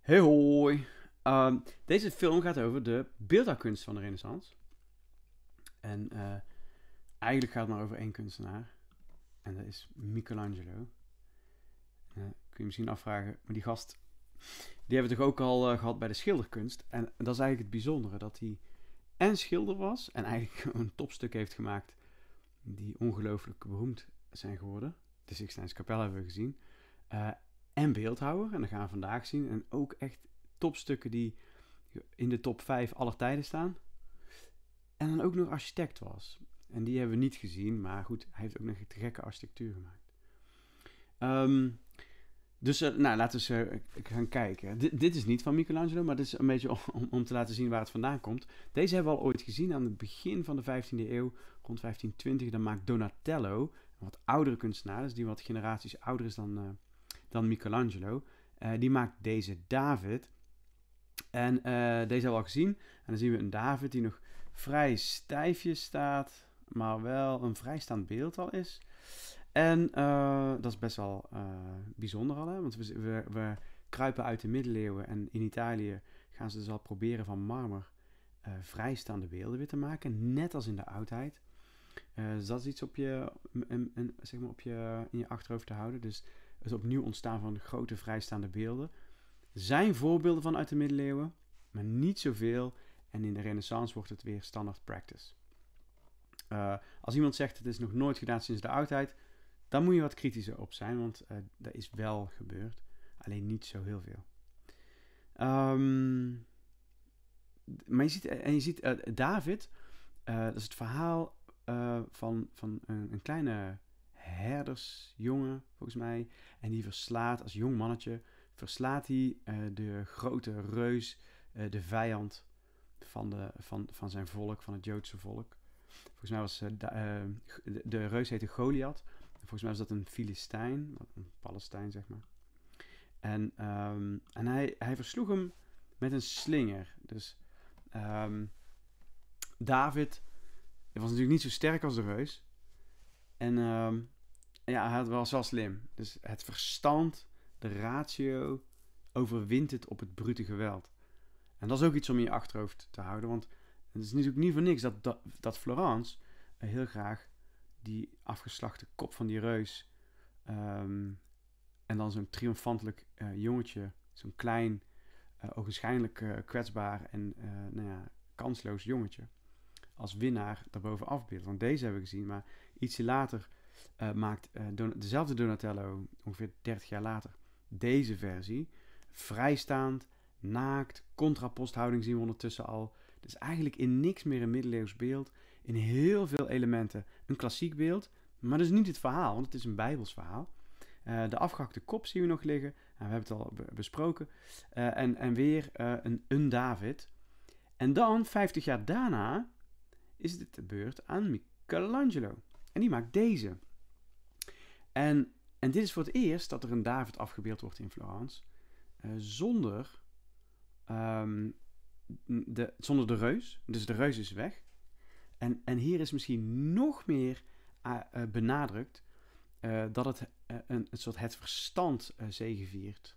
Hey hoi. Ehm, deze film gaat over de beeldhouwkunst van de renaissance. En eh, eigenlijk gaat het maar over één kunstenaar. En dat is Michelangelo. Eh, kun je misschien afvragen, maar die gast... Die hebben we toch ook al eh, gehad bij de schilderkunst. En, en, dat is eigenlijk het bijzondere, dat hij en schilder was... en eigenlijk een topstuk heeft gemaakt... die ongelooflijk beroemd zijn geworden. De Sixtijnse Kapel hebben we gezien en beeldhouwer. En dat gaan we vandaag zien. En ook echt topstukken die in de top 5 aller tijden staan. En dan ook nog architect was. En die hebben we niet gezien, maar goed, hij heeft ook nog gekke architectuur gemaakt. Ehm, dus eh, nou, laten we eens eh, gaan kijken. dit is niet van Michelangelo, maar dit is een beetje om, om, te laten zien waar het vandaan komt. Deze hebben we al ooit gezien aan het begin van de 15e eeuw, rond 1520. Dan maakt Donatello, een wat oudere kunstenaar, dus die wat generaties ouder is dan, eh, dan Michelangelo. Eh, die maakt deze David. En eh, deze hebben we al gezien. En dan zien we een David die nog vrij stijfjes staat, maar wel een vrijstaand beeld al is. En eh, dat is best wel bijzonder al, hè? want we, we, we, kruipen uit de middeleeuwen en in Italië gaan ze dus al proberen van marmer vrijstaande beelden weer te maken, net als in de oudheid. dus dat is iets op je, zeg maar op je, in je achterhoofd te houden. Dus het opnieuw ontstaan van grote vrijstaande beelden, zijn voorbeelden van uit de middeleeuwen, maar niet zoveel. En in de Renaissance wordt het weer standaard practice. Eh, als iemand zegt het is nog nooit gedaan sinds de oudheid, dan moet je wat kritischer op zijn, want uh, eh, dat is wel gebeurd, alleen niet zo heel veel. Ehm, maar je ziet, eh, en je ziet David, dat is het verhaal van, van een, een kleine herdersjongen, volgens mij. En die verslaat als jong mannetje, verslaat hij eh, de grote reus, eh, de vijand van, de, van, van zijn volk, van het Joodse volk. Volgens mij was eh, de, de reus heette Goliath. Volgens mij was dat een Filistijn, een Palestijn zeg maar. En, ehm, en hij, hij versloeg hem met een slinger. Dus um, David was natuurlijk niet zo sterk als de reus. En um, ja, het was wel slim. Dus het verstand, de ratio, overwint het op het brute geweld. En dat is ook iets om je achterhoofd te houden. Want het is natuurlijk niet voor niks dat, dat, Florence eh, heel graag die afgeslachte kop van die reus. Ehm, en dan zo'n triomfantelijk uh, jongetje. Zo'n klein, uh, ogenschijnlijk kwetsbaar en nou ja, kansloos jongetje. Als winnaar daarboven afbeeldt. Want deze hebben we gezien, maar ietsje later eh, maakt eh, dezelfde Donatello ongeveer 30 jaar later deze versie. Vrijstaand, naakt, contraposthouding zien we ondertussen al. Dus eigenlijk in niks meer een middeleeuws beeld. In heel veel elementen een klassiek beeld. Maar dat is niet het verhaal, want het is een bijbels verhaal. Eh, de afgehakte kop zien we nog liggen. Nou, we hebben het al besproken. en, en weer een, een David. En dan, 50 jaar daarna, is het de beurt aan Michelangelo. En die maakt deze. En, en dit is voor het eerst dat er een David afgebeeld wordt in Florence. Eh, zonder, ehm, de, zonder de reus. Dus de reus is weg. En, en hier is misschien nog meer eh, eh, benadrukt dat het een, een soort het verstand zegeviert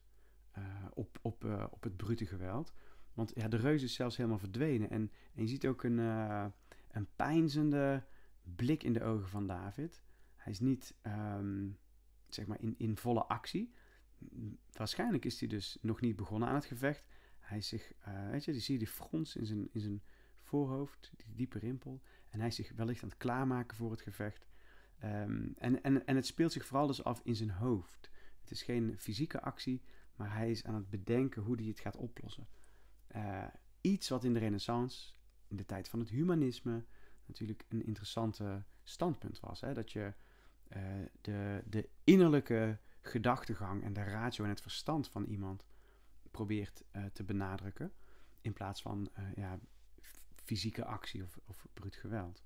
op, op, op het brute geweld. Want ja, de reus is zelfs helemaal verdwenen. En, en je ziet ook een, een pijnzende blik in de ogen van David. Hij is niet ehm, zeg maar in, in volle actie. Waarschijnlijk is hij dus nog niet begonnen aan het gevecht. Hij zich, eh, weet je, die zie je die frons in zijn, in zijn voorhoofd, die diepe rimpel. En hij is zich wellicht aan het klaarmaken voor het gevecht. Ehm, en, en, en het speelt zich vooral dus af in zijn hoofd. Het is geen fysieke actie, maar hij is aan het bedenken hoe hij het gaat oplossen. Eh, iets wat in de Renaissance, in de tijd van het humanisme, natuurlijk een interessante standpunt was. Hè? Dat je eh, de, de innerlijke gedachtegang en de ratio en het verstand van iemand probeert eh, te benadrukken. In plaats van eh, ja, fysieke actie of, of bruut geweld.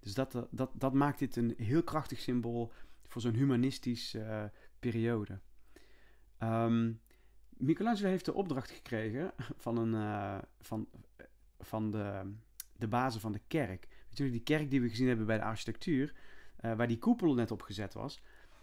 Dus dat, dat, dat maakt dit een heel krachtig symbool voor zo'n humanistische periode. Um, Michelangelo heeft de opdracht gekregen van, een, van, van de, de bazen van de kerk natuurlijk die kerk die we gezien hebben bij de architectuur, eh, waar die koepel net op gezet was.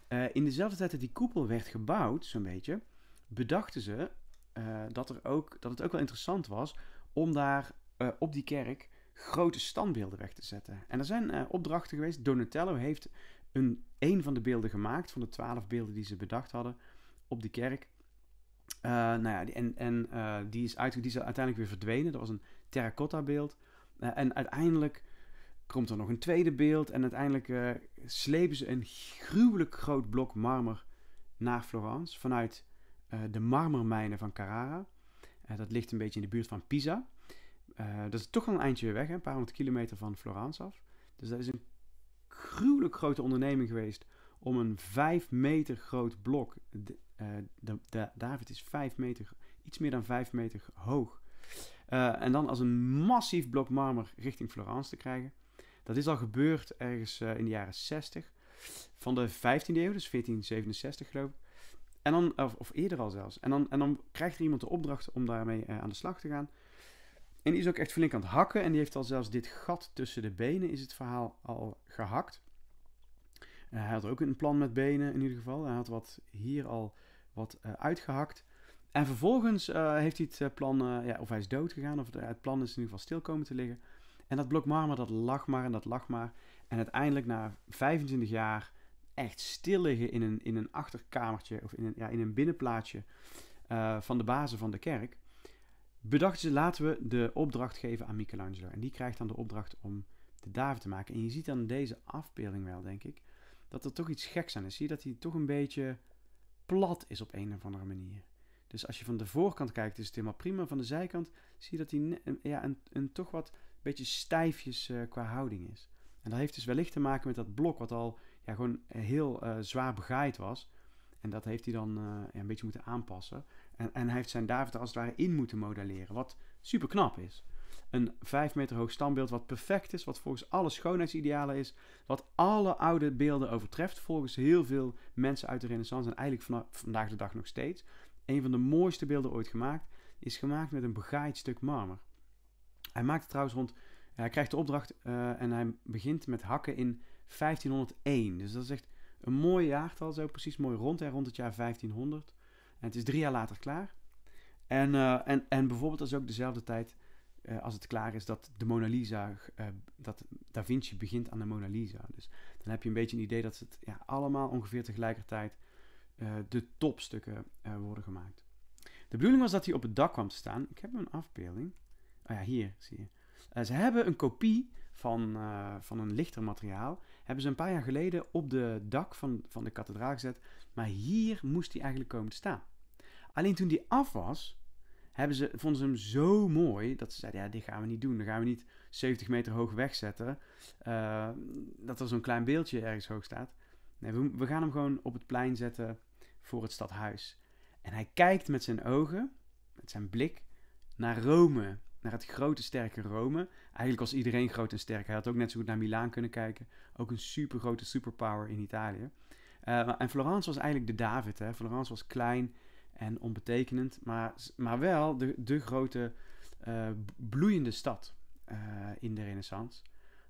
Eh, in dezelfde tijd dat die koepel werd gebouwd, zo'n beetje, bedachten ze eh, dat, er ook, dat het ook wel interessant was om daar op die kerk grote standbeelden weg te zetten. En er zijn opdrachten geweest. Donatello heeft een, een van de beelden gemaakt, van de twaalf beelden die ze bedacht hadden op die kerk. Uh, nou ja, en, en die, is die uiteindelijk weer verdwenen. Dat was een terracotta beeld. en uiteindelijk komt er nog een tweede beeld en uiteindelijk eh, slepen ze een gruwelijk groot blok marmer naar Florence vanuit eh, de marmermijnen van Carrara. Eh, dat ligt een beetje in de buurt van Pisa. dat is toch wel een eindje weer weg, hè, een paar honderd kilometer van Florence af. Dus dat is een gruwelijk grote onderneming geweest om een 5 meter groot blok, de, de, David is 5 meter, iets meer dan 5 meter hoog, en dan als een massief blok marmer richting Florence te krijgen. Dat is al gebeurd ergens eh, in de jaren 60 van de 15e eeuw, dus 1467 geloof ik. En dan, of, eerder al zelfs. En dan, en dan krijgt er iemand de opdracht om daarmee eh, aan de slag te gaan. En die is ook echt flink aan het hakken. En die heeft al zelfs dit gat tussen de benen, is het verhaal al gehakt. Eh, hij had ook een plan met benen in ieder geval. Hij had wat, hier al wat uitgehakt. En vervolgens heeft hij het plan, ja, of hij is dood gegaan, of het plan is in ieder geval stil komen te liggen. En dat blok marmer, dat lag maar en dat lag maar. En uiteindelijk na 25 jaar echt stil liggen in een, in een achterkamertje of in een, ja, in een binnenplaatsje eh, van de bazen van de kerk, bedachten ze laten we de opdracht geven aan Michelangelo. En die krijgt dan de opdracht om de David te maken. En je ziet dan deze afbeelding wel, denk ik, dat er toch iets geks aan is. Zie je dat hij toch een beetje plat is op een of andere manier. Dus als je van de voorkant kijkt, is het helemaal prima. Van de zijkant zie je dat hij ja, een, een toch wat beetje stijfjes eh, qua houding is. En dat heeft dus wellicht te maken met dat blok, wat al ja, gewoon eh, heel eh, zwaar begaaid was. En dat heeft hij dan een beetje moeten aanpassen. En, en, hij heeft zijn David als het ware in moeten modelleren, wat super knap is. Een 5 meter hoog standbeeld wat perfect is, wat volgens alle schoonheidsidealen is, wat alle oude beelden overtreft, volgens heel veel mensen uit de renaissance en eigenlijk vandaag de dag nog steeds. Een van de mooiste beelden ooit gemaakt, is gemaakt met een begaaid stuk marmer. Hij maakt trouwens rond, eh, hij krijgt de opdracht eh, en hij begint met hakken in 1501. Dus dat is echt een mooi jaartal zo, precies mooi rond, hè, rond het jaar 1500. En het is drie jaar later klaar. En, eh, en, en bijvoorbeeld dat ook dezelfde tijd als het klaar is dat de Mona Lisa, dat Da Vinci begint aan de Mona Lisa. Dus dan heb je een beetje een idee dat het ja, allemaal ongeveer tegelijkertijd de topstukken worden gemaakt. De bedoeling was dat hij op het dak kwam te staan. Ik heb een afbeelding. Ah ja, hier zie je. Eh, ze hebben een kopie van, eh, van een lichter materiaal. Hebben ze een paar jaar geleden op de dak van, van de kathedraal gezet. Maar hier moest hij eigenlijk komen te staan. Alleen toen die af was, hebben ze, vonden ze hem zo mooi dat ze zeiden: ja, dit gaan we niet doen. Dan gaan we niet 70 meter hoog wegzetten. Uh, dat er zo'n klein beeldje ergens hoog staat. Nee, we gaan hem gewoon op het plein zetten voor het stadhuis. En hij kijkt met zijn ogen, met zijn blik, naar Rome naar het grote, sterke Rome. Eigenlijk was iedereen groot en sterk. Hij had ook net zo goed naar Milaan kunnen kijken. Ook een super grote superpower in Italië. Eh, en Florence was eigenlijk de David. Hè? Florence was klein en onbetekenend, maar, maar wel de, de grote eh, bloeiende stad eh, in de Renaissance.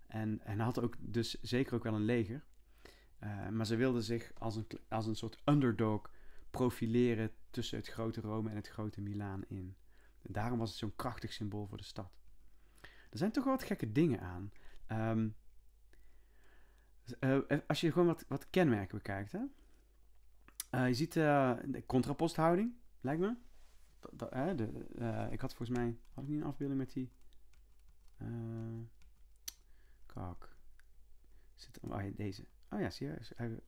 En, en had ook dus zeker ook wel een leger. maar ze wilde zich als een, als een soort underdog profileren tussen het grote Rome en het grote Milaan in daarom was het zo'n krachtig symbool voor de stad. Er zijn toch wat gekke dingen aan. Ehm, eh, eh, als je gewoon wat, wat kenmerken bekijkt, hè? Eh, je ziet de contraposthouding, lijkt me. ik had volgens mij. Had ik niet een afbeelding met die. kak. Zit, oh, deze. Oh ja, zie je.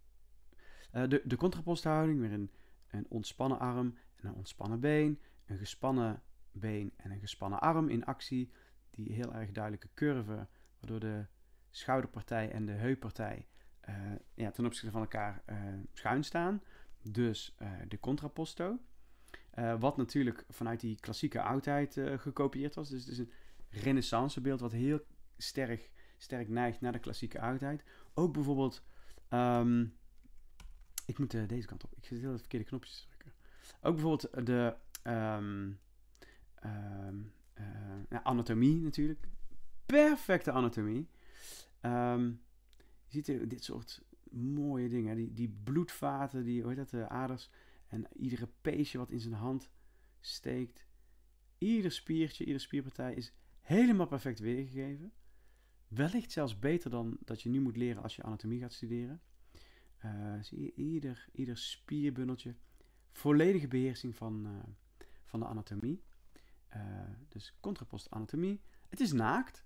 de, de contraposthouding, weer een, een ontspannen arm en een ontspannen been. Een gespannen been en een gespannen arm in actie. Die heel erg duidelijke curve, waardoor de schouderpartij en de heuppartij eh, ja, ten opzichte van elkaar eh, schuin staan. Dus eh, de contrapposto. wat natuurlijk vanuit die klassieke oudheid gekopieerd was. Dus het is een renaissancebeeld wat heel sterk, sterk neigt naar de klassieke oudheid. Ook bijvoorbeeld... Ehm, ik moet deze kant op. Ik zit heel de verkeerde knopjes drukken. Ook bijvoorbeeld de... Ehm, Ehm, eh, anatomie natuurlijk. Perfecte anatomie. Ehm, je ziet dit soort mooie dingen. Die, die bloedvaten, die, hoe heet dat, de aders. En iedere peesje wat in zijn hand steekt. Ieder spiertje, iedere spierpartij is helemaal perfect weergegeven. Wellicht zelfs beter dan dat je nu moet leren als je anatomie gaat studeren. Eh, zie je ieder, ieder spierbundeltje. Volledige beheersing van, eh, van de anatomie. Eh, dus contrapost anatomie. Het is naakt.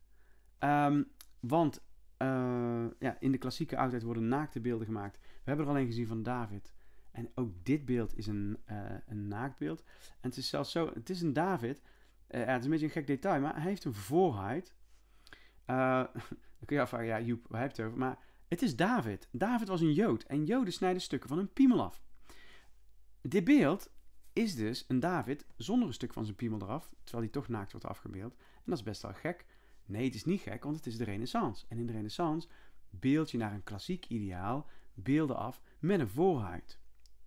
Ehm, want eh, ja, in de klassieke oudheid worden naakte beelden gemaakt. We hebben er alleen gezien van David. En ook dit beeld is een, uh, een naaktbeeld. En het is zelfs zo, het is een David. ja, het is een beetje een gek detail, maar hij heeft een voorheid. dan kun je afvragen, ja Joep, waar heb je het over? Maar het is David. David was een Jood. En Joden snijden stukken van hun piemel af. Dit beeld is dus een David zonder een stuk van zijn piemel eraf, terwijl hij toch naakt wordt afgebeeld. En dat is best wel gek. Nee, het is niet gek, want het is de Renaissance. En in de Renaissance beeld je naar een klassiek ideaal beelden af met een voorhuid.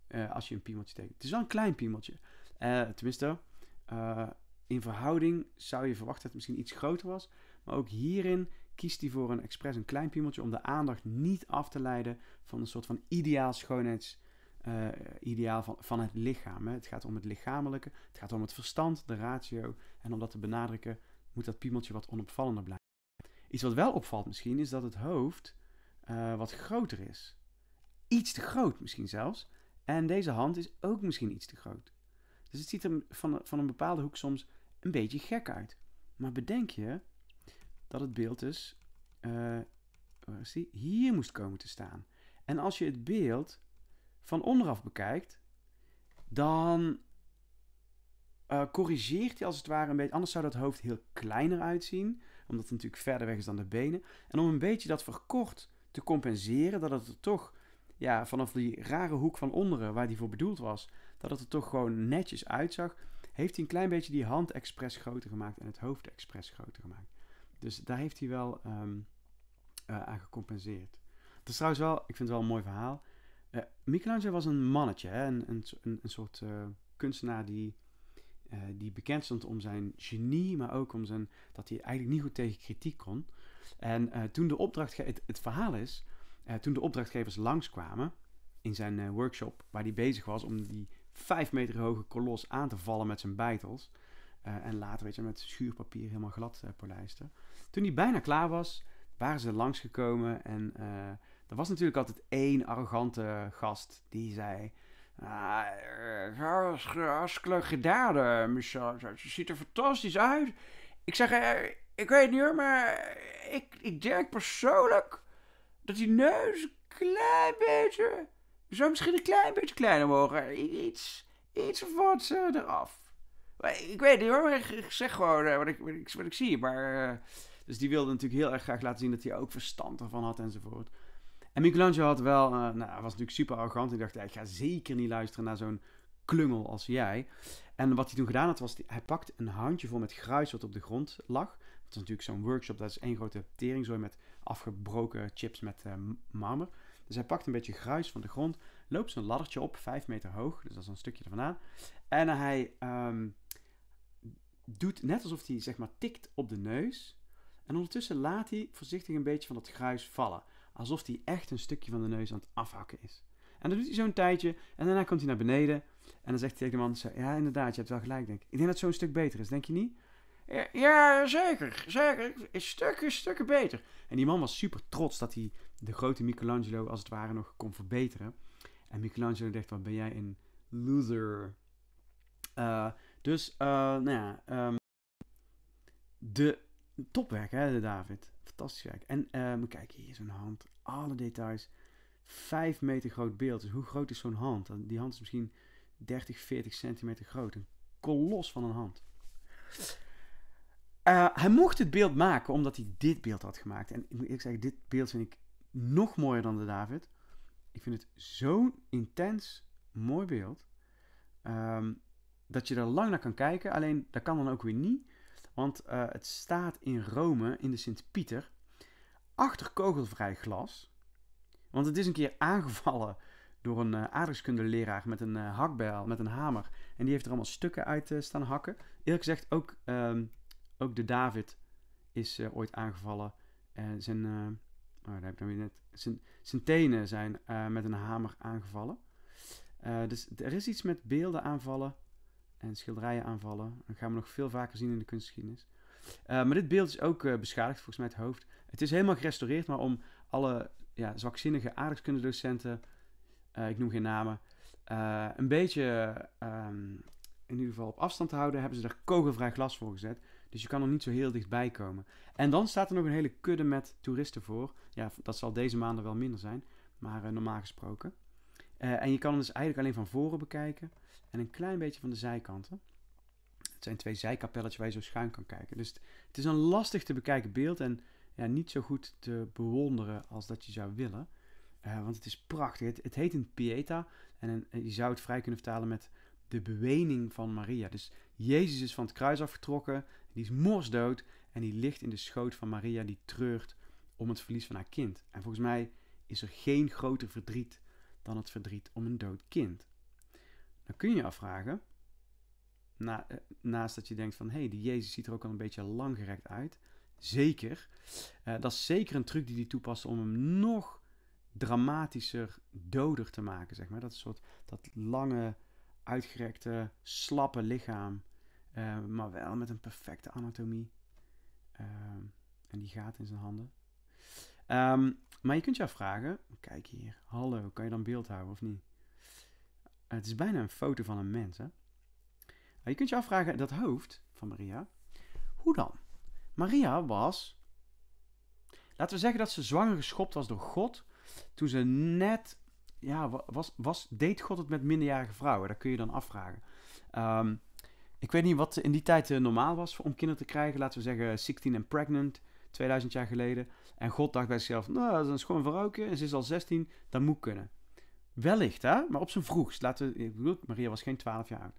Eh, als je een piemeltje tekent. Het is wel een klein piemeltje. Eh, tenminste, eh, in verhouding zou je verwachten dat het misschien iets groter was. Maar ook hierin kiest hij voor een expres een klein piemeltje om de aandacht niet af te leiden van een soort van ideaal schoonheids eh, ideaal van, het lichaam. Hè. Het gaat om het lichamelijke, het gaat om het verstand, de ratio. En om dat te benadrukken, moet dat piemeltje wat onopvallender blijven. Iets wat wel opvalt misschien is dat het hoofd eh, wat groter is. Iets te groot misschien zelfs. En deze hand is ook misschien iets te groot. Dus het ziet er van, van een bepaalde hoek soms een beetje gek uit. Maar bedenk je dat het beeld dus uh, waar is hier moest komen te staan. En als je het beeld van onderaf bekijkt, dan eh, corrigeert hij als het ware een beetje. Anders zou dat hoofd heel kleiner uitzien, omdat het natuurlijk verder weg is dan de benen. En om een beetje dat verkort te compenseren, dat het er toch ja, vanaf die rare hoek van onderen waar die voor bedoeld was, dat het er toch gewoon netjes uitzag, heeft hij een klein beetje die hand expres groter gemaakt en het hoofd expres groter gemaakt. Dus daar heeft hij wel um, aan gecompenseerd. Dat is trouwens wel, ik vind het wel een mooi verhaal. Eh, Michelangelo was een mannetje, hè? Een, een, een, soort eh, kunstenaar die, eh, die bekend stond om zijn genie, maar ook om zijn, dat hij eigenlijk niet goed tegen kritiek kon. En toen de opdracht, het, het verhaal is, toen de opdrachtgevers langskwamen in zijn workshop, waar hij bezig was om die vijf meter hoge kolos aan te vallen met zijn bijtels. en later, weet je, met schuurpapier helemaal glad polijsten. Toen hij bijna klaar was, waren ze langsgekomen en er was natuurlijk altijd één arrogante gast die zei... Ah, eh, hartstikke gedaan, eh, Michel. Je ziet er fantastisch uit. Ik zeg, eh, ik weet niet hoor, maar ik, ik denk persoonlijk dat die neus een klein beetje... Zou misschien een klein beetje kleiner mogen. Iets, iets of wat eraf. Ik weet niet hoor, ik zeg gewoon wat ik, wat ik, zie. Maar, dus die wilde natuurlijk heel erg graag laten zien dat hij ook verstand ervan had enzovoort. En Michelangelo had wel, eh, nou, was natuurlijk super arrogant. Hij dacht, ik ga zeker niet luisteren naar zo'n klungel als jij. En wat hij toen gedaan had, was hij pakt een handjevol met gruis wat op de grond lag. Dat is natuurlijk zo'n workshop, dat is één grote teringzooi met afgebroken chips met eh, marmer. Dus hij pakt een beetje gruis van de grond, loopt zo'n laddertje op, 5 meter hoog, dus dat is een stukje ervan aan. En hij ehm, doet net alsof hij zeg maar tikt op de neus. En ondertussen laat hij voorzichtig een beetje van dat gruis vallen alsof hij echt een stukje van de neus aan het afhakken is. En dat doet hij zo'n tijdje en daarna komt hij naar beneden en dan zegt hij tegen de man, ja inderdaad, je hebt wel gelijk denk ik. Ik denk dat zo'n stuk beter is, denk je niet? Ja, zeker zeker, zeker. Stukken, stukken beter. En die man was super trots dat hij de grote Michelangelo als het ware nog kon verbeteren. En Michelangelo dacht, wat ben jij een loser. Eh, dus, eh, nou ja, ehm, de Topwerk, hè, David? Fantastisch werk. En um, kijk, hier zo'n hand. Alle details. Vijf meter groot beeld. Dus hoe groot is zo'n hand? Die hand is misschien 30, 40 centimeter groot. Een kolos van een hand. Eh, hij mocht het beeld maken omdat hij dit beeld had gemaakt. En ik moet eerlijk zeggen, dit beeld vind ik nog mooier dan de David. Ik vind het zo'n intens mooi beeld. Ehm, dat je er lang naar kan kijken. Alleen dat kan dan ook weer niet. Want eh, het staat in Rome, in de Sint-Pieter, achter kogelvrij glas. Want het is een keer aangevallen door een uh, eh, aardrijkskundeleraar met een uh, hakbijl, met een hamer. En die heeft er allemaal stukken uit staan hakken. Eerlijk gezegd, ook, ehm, ook de David is ooit aangevallen. En zijn, oh, daar heb ik dan weer net, zijn, zijn tenen zijn met een hamer aangevallen. dus er is iets met beelden aanvallen en schilderijen aanvallen. Dat gaan we nog veel vaker zien in de kunstgeschiedenis. Eh, maar dit beeld is ook eh, beschadigd, volgens mij het hoofd. Het is helemaal gerestaureerd, maar om alle ja, zwakzinnige aardrijkskundedocenten, eh, ik noem geen namen, een beetje ehm, in ieder geval op afstand te houden, hebben ze daar kogelvrij glas voor gezet. Dus je kan er niet zo heel dichtbij komen. En dan staat er nog een hele kudde met toeristen voor. Ja, dat zal deze maanden wel minder zijn, maar normaal gesproken. Eh, en je kan hem dus eigenlijk alleen van voren bekijken en een klein beetje van de zijkanten. Het zijn twee zijkapelletjes waar je zo schuin kan kijken. Dus het is een lastig te bekijken beeld en ja, niet zo goed te bewonderen als dat je zou willen. Eh, want het is prachtig. Het, heet een Pieta en je zou het vrij kunnen vertalen met de bewening van Maria. Dus Jezus is van het kruis afgetrokken, die is morsdood en die ligt in de schoot van Maria die treurt om het verlies van haar kind. En volgens mij is er geen groter verdriet dan het verdriet om een dood kind. Dan kun je afvragen, na, eh, naast dat je denkt van hé, hey, die Jezus ziet er ook al een beetje langgerekt uit. Zeker. Eh, dat is zeker een truc die hij toepast om hem nog dramatischer, doder te maken, zeg maar. Dat soort, dat lange, uitgerekte, slappe lichaam, eh, maar wel met een perfecte anatomie. Ehm, en die gaat in zijn handen. Ehm, maar je kunt je afvragen, kijk hier, hallo, kan je dan beeld houden of niet? Het is bijna een foto van een mens, hè? Je kunt je afvragen, dat hoofd van Maria, hoe dan? Maria was, laten we zeggen dat ze zwanger geschopt was door God, toen ze net, ja, was, was, deed God het met minderjarige vrouwen? Dat kun je dan afvragen. Ehm, ik weet niet wat in die tijd eh, normaal was om kinderen te krijgen. Laten we zeggen 16 and pregnant. 2000 jaar geleden. En God dacht bij zichzelf, nou, dat is een schoon en ze is al 16, dat moet kunnen. Wellicht, hè? Maar op zijn vroegst. Laten we, ik bedoel, Maria was geen 12 jaar oud.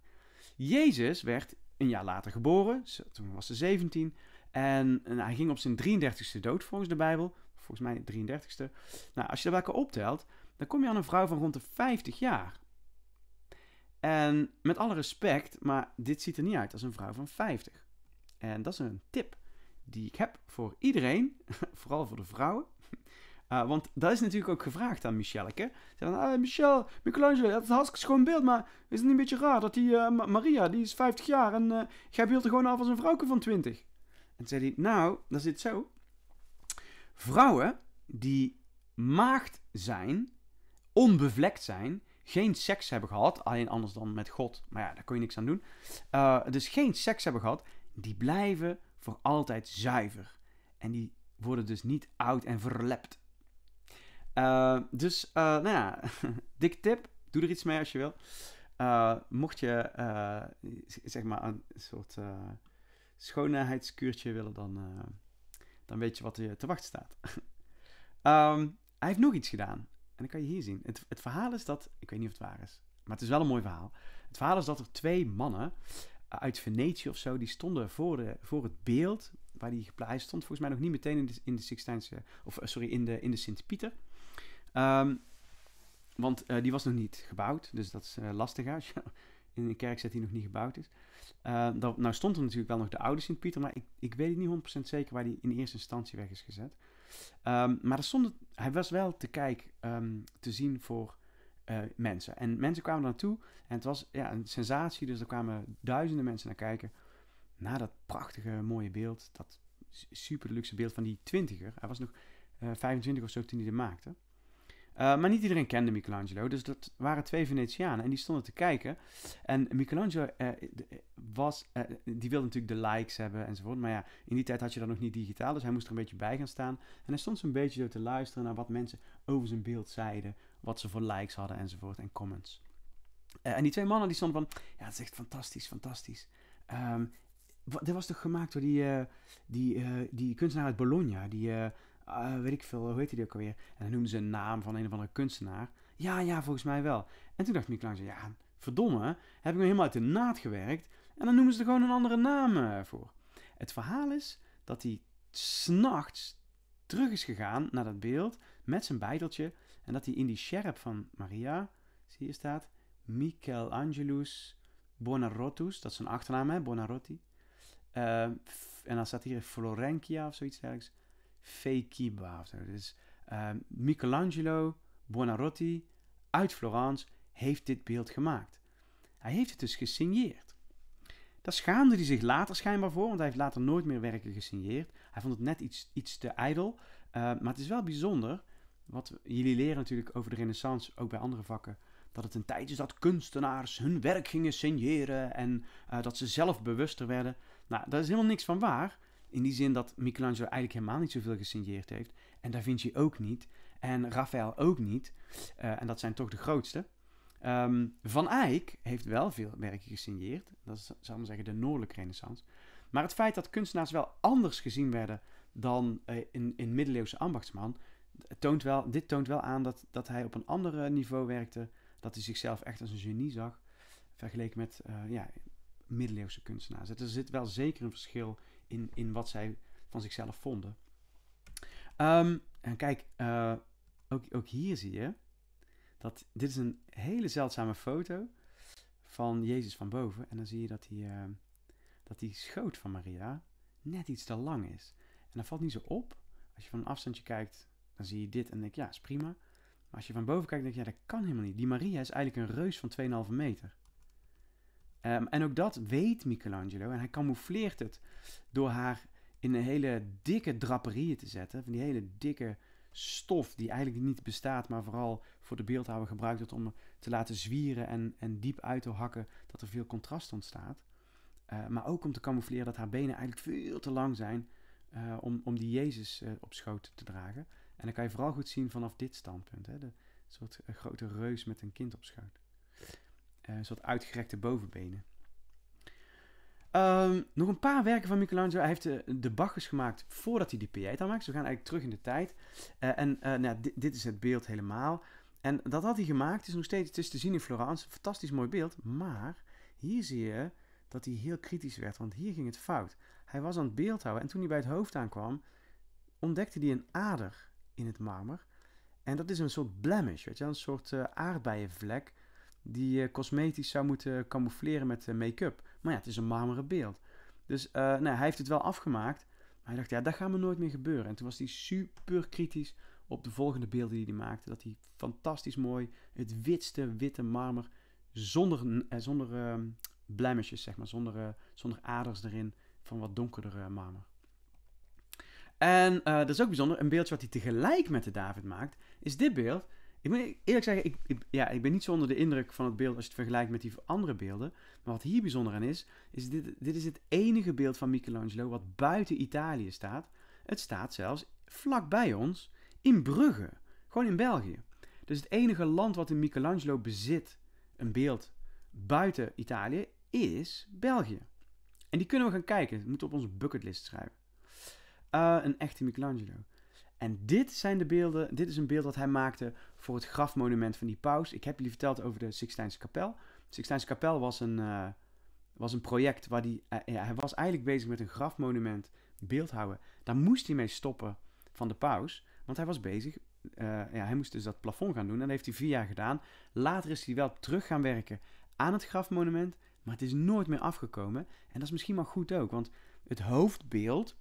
Jezus werd een jaar later geboren, toen was ze 17. En, hij ging op zijn 33ste dood volgens de Bijbel. Volgens mij 33ste. Nou, als je dat bij elkaar optelt, dan kom je aan een vrouw van rond de 50 jaar. En met alle respect, maar dit ziet er niet uit als een vrouw van 50. En dat is een tip die ik heb voor iedereen, vooral voor de vrouwen. Eh, want dat is natuurlijk ook gevraagd aan Michelke. Ze van, ah, Michel, Michelangelo, dat is een hartstikke schoon beeld, maar is het niet een beetje raar dat die eh, Maria, die is 50 jaar en uh, eh, jij beeldt er gewoon af als een vrouwke van 20? En zei hij, nou, dat zit zo. Vrouwen die maagd zijn, onbevlekt zijn, geen seks hebben gehad, alleen anders dan met God, maar ja, daar kon je niks aan doen. dus geen seks hebben gehad, die blijven voor altijd zuiver. En die worden dus niet oud en verlept. Eh, dus, uh, nou ja, dik tip. Doe er iets mee als je wil. Eh, mocht je, zeg maar, een soort schoonheidskuurtje willen, dan, dan weet je wat je te wachten staat. Ehm, hij heeft nog iets gedaan. En dat kan je hier zien. Het, het verhaal is dat, ik weet niet of het waar is, maar het is wel een mooi verhaal. Het verhaal is dat er twee mannen uit Venetië of zo, die stonden voor, de, eh, voor het beeld waar die geplaatst stond volgens mij nog niet meteen in de, in de Sixtijnse, of eh, sorry, in de, in de Sint-Pieter. Ehm, want eh, die was nog niet gebouwd, dus dat is lastig als je in een kerk zet die nog niet gebouwd is. Ehm, dat, nou stond er natuurlijk wel nog de oude Sint-Pieter, maar ik, ik weet het niet 100% zeker waar die in eerste instantie weg is gezet. Ehm, maar er stond, hij was wel te kijk, te zien voor eh, mensen. En mensen kwamen er naartoe en het was ja, een sensatie. Dus er kwamen duizenden mensen naar kijken. Naar dat prachtige mooie beeld. Dat super luxe beeld van die twintiger. Hij was nog uh, eh, 25 of zo toen hij dit maakte. Eh, maar niet iedereen kende Michelangelo. Dus dat waren twee Venetianen en die stonden te kijken. En Michelangelo was, die wilde natuurlijk de likes hebben enzovoort. Maar ja, in die tijd had je dat nog niet digitaal. Dus hij moest er een beetje bij gaan staan. En hij stond zo'n beetje zo te luisteren naar wat mensen over zijn beeld zeiden wat ze voor likes hadden enzovoort en comments. Eh, en die twee mannen die stonden van, ja, het is echt fantastisch, fantastisch. Um, dit was toch gemaakt door die, eh, die, eh, die kunstenaar uit Bologna, die, ah, weet ik veel, hoe heet die ook alweer? En dan noemden ze een naam van een of andere kunstenaar. Ja, ja, volgens mij wel. En toen dacht Michelangelo, ja, verdomme, heb ik me nou helemaal uit de naad gewerkt. En dan noemen ze er gewoon een andere naam voor. Het verhaal is dat hij s'nachts terug is gegaan naar dat beeld met zijn bijdeltje. En dat hij in die sjerp van Maria, zie je staat, Michelangelus Bonarotus, dat is zijn achternaam, hè, Bonarotti. Ehm, en dan staat hier Florentia of zoiets dergelijks. Fekiba of Dus ehm, Michelangelo Buonarroti uit Florence heeft dit beeld gemaakt. Hij heeft het dus gesigneerd. Daar schaamde hij zich later schijnbaar voor, want hij heeft later nooit meer werken gesigneerd. Hij vond het net iets, iets te ijdel. Ehm, maar het is wel bijzonder wat jullie leren natuurlijk over de Renaissance, ook bij andere vakken, dat het een tijd is dat kunstenaars hun werk gingen signeren en eh, dat ze zelf bewuster werden. Nou, daar is helemaal niks van waar. In die zin dat Michelangelo eigenlijk helemaal niet zoveel gesigneerd heeft. En Da Vinci ook niet. En Raphaël ook niet. Eh, en dat zijn toch de grootste. Ehm, van Eyck heeft wel veel werken gesigneerd. Dat is, zal maar zeggen, de noordelijke renaissance. Maar het feit dat kunstenaars wel anders gezien werden dan in, eh, in middeleeuwse ambachtsman, het toont wel, dit toont wel aan dat, dat hij op een ander eh, niveau werkte. Dat hij zichzelf echt als een genie zag. Vergeleken met eh, ja, middeleeuwse kunstenaars. Er zit wel zeker een verschil in, in wat zij van zichzelf vonden. Ehm, en kijk, eh, ook, ook hier zie je dat dit is een hele zeldzame foto van Jezus van boven. En dan zie je dat die, dat die schoot van Maria net iets te lang is. En dat valt niet zo op. Als je van een afstandje kijkt, dan zie je dit en denk je, ja, is prima. Maar als je van boven kijkt, denk je, ja, dat kan helemaal niet. Die Maria is eigenlijk een reus van 2,5 meter. Ehm, en ook dat weet Michelangelo. En hij camoufleert het door haar in een hele dikke draperieën te zetten. Van die hele dikke stof die eigenlijk niet bestaat, maar vooral voor de beeldhouwer gebruikt wordt om te laten zwieren en, en diep uit te hakken, dat er veel contrast ontstaat. Eh, maar ook om te camoufleren dat haar benen eigenlijk veel te lang zijn eh, om, om die Jezus eh, op schoot te dragen. En dan kan je vooral goed zien vanaf dit standpunt. Hè? De soort eh, grote reus met een kind op schoot. Eh, een soort uitgerekte bovenbenen. Ehm, nog een paar werken van Michelangelo. Hij heeft eh, de, de Bacchus gemaakt voordat hij die Pieta maakt. we gaan eigenlijk terug in de tijd. en nou, dit, is het beeld helemaal. En dat had hij gemaakt. is nog steeds het te zien in Florence. fantastisch mooi beeld. Maar hier zie je dat hij heel kritisch werd. Want hier ging het fout. Hij was aan het beeld houden. En toen hij bij het hoofd aankwam, ontdekte hij een ader in het marmer. En dat is een soort blemish, weet je, een soort eh, aardbeienvlek die je eh, cosmetisch zou moeten camoufleren met eh, make-up. Maar ja, het is een marmeren beeld. Dus nou, hij heeft het wel afgemaakt, maar hij dacht, ja, dat gaat me nooit meer gebeuren. En toen was hij super kritisch op de volgende beelden die hij maakte. Dat hij fantastisch mooi het witste witte marmer zonder, eh, zonder ehm, blemishes, zeg maar, zonder, zonder aders erin van wat donkerdere marmer. En eh, dat is ook bijzonder, een beeldje wat hij tegelijk met de David maakt, is dit beeld. Ik moet eerlijk zeggen, ik, ja, ik ben niet zo onder de indruk van het beeld als je het vergelijkt met die andere beelden. Maar wat hier bijzonder aan is, is dit, dit is het enige beeld van Michelangelo wat buiten Italië staat. Het staat zelfs vlakbij ons, in Brugge, gewoon in België. Dus het enige land wat in Michelangelo bezit een beeld buiten Italië is België. En die kunnen we gaan kijken. Dat moeten we op onze bucketlist schrijven. Eh, een echte Michelangelo. En dit zijn de beelden. Dit is een beeld dat hij maakte voor het grafmonument van die paus. Ik heb jullie verteld over de Sixtijnse kapel. De Sixtijnse kapel was een, eh, was een project waar die, eh, ja, hij was eigenlijk bezig met een grafmonument beeldhouden. Daar moest hij mee stoppen van de paus. Want hij was bezig. ja, hij moest dus dat plafond gaan doen. En dat heeft hij vier jaar gedaan. Later is hij wel terug gaan werken aan het grafmonument. Maar het is nooit meer afgekomen. En dat is misschien maar goed ook. Want het hoofdbeeld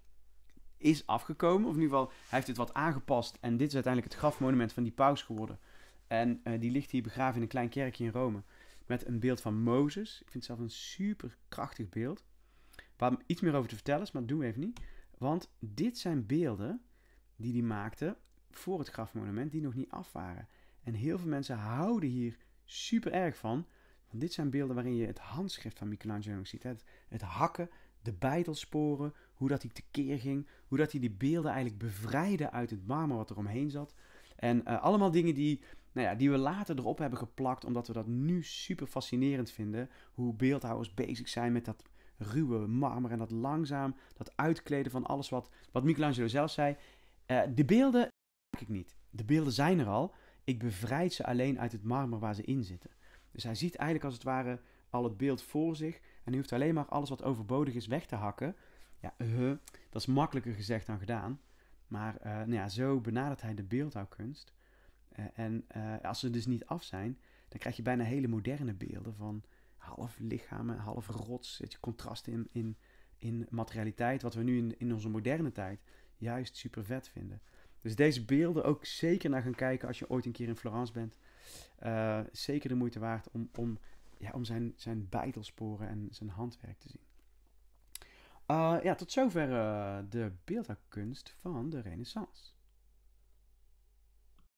is afgekomen. Of in ieder geval, hij heeft het wat aangepast. En dit is uiteindelijk het grafmonument van die paus geworden. En eh, die ligt hier begraven in een klein kerkje in Rome. Met een beeld van Mozes. Ik vind het zelf een super krachtig beeld. Waar iets meer over te vertellen is, maar dat doen we even niet. Want dit zijn beelden die hij maakte voor het grafmonument, die nog niet af waren. En heel veel mensen houden hier super erg van. Want dit zijn beelden waarin je het handschrift van Michelangelo ziet. het hakken de bijtelsporen, hoe dat hij tekeer ging, hoe dat hij die beelden eigenlijk bevrijdde uit het marmer wat er omheen zat. En eh, allemaal dingen die, nou ja, die we later erop hebben geplakt, omdat we dat nu super fascinerend vinden. Hoe beeldhouwers bezig zijn met dat ruwe marmer en dat langzaam, dat uitkleden van alles wat, wat Michelangelo zelf zei. Eh, de beelden ik niet. De beelden zijn er al. Ik bevrijd ze alleen uit het marmer waar ze in zitten. Dus hij ziet eigenlijk als het ware al het beeld voor zich. En u hoeft alleen maar alles wat overbodig is weg te hakken. Ja, eh, dat is makkelijker gezegd dan gedaan. Maar eh, nou ja, zo benadert hij de beeldhouwkunst. Eh, en als ze dus niet af zijn, dan krijg je bijna hele moderne beelden van half lichamen, half rots. Het contrast in, in, in materialiteit, wat we nu in, in onze moderne tijd juist super vet vinden. Dus deze beelden ook zeker naar gaan kijken als je ooit een keer in Florence bent. zeker de moeite waard om, om ja, om zijn, zijn bijtelsporen en zijn handwerk te zien. Eh, ja, tot zover eh, de beeldhouwkunst van de Renaissance.